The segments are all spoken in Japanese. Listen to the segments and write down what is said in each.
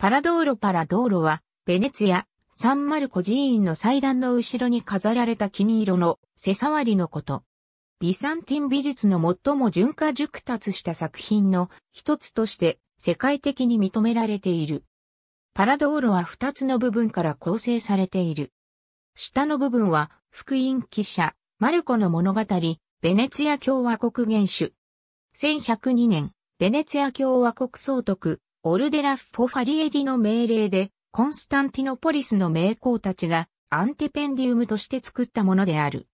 パラドーロパラドーロは、ベネツィア、サンマルコ寺院の祭壇の後ろに飾られた金色の背触りのこと。ビサンティン美術の最も純化熟達した作品の一つとして世界的に認められている。パラドーロは二つの部分から構成されている。下の部分は福音記者、マルコの物語、ベネツィア共和国元首。1102年、ベネツィア共和国総督、オルデラフ・ポファリエリの命令で、コンスタンティノポリスの名工たちがアンテペンディウムとして作ったものである。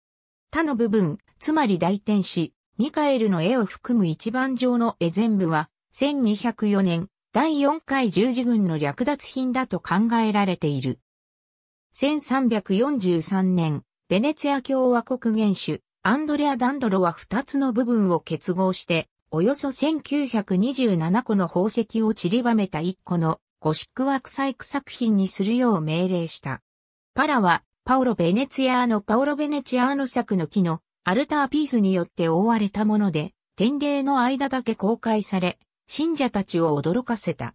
他の部分、つまり大天使、ミカエルの絵を含む一番上の絵全部は、1204年、第4回十字軍の略奪品だと考えられている。1343年、ベネツィア共和国元首、アンドレア・ダンドロは2つの部分を結合して、およそ1927個の宝石を散りばめた1個のゴシックワークサイク作品にするよう命令した。パラは、パオロ・ベネツィアーノ・パオロ・ベネツィアーノ作の木のアルターピースによって覆われたもので、天霊の間だけ公開され、信者たちを驚かせた。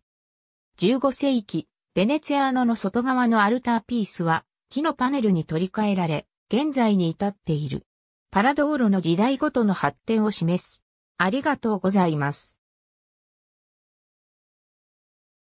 15世紀、ベネツィアーノの外側のアルターピースは、木のパネルに取り替えられ、現在に至っている。パラドーの時代ごとの発展を示す。ありがとうございます。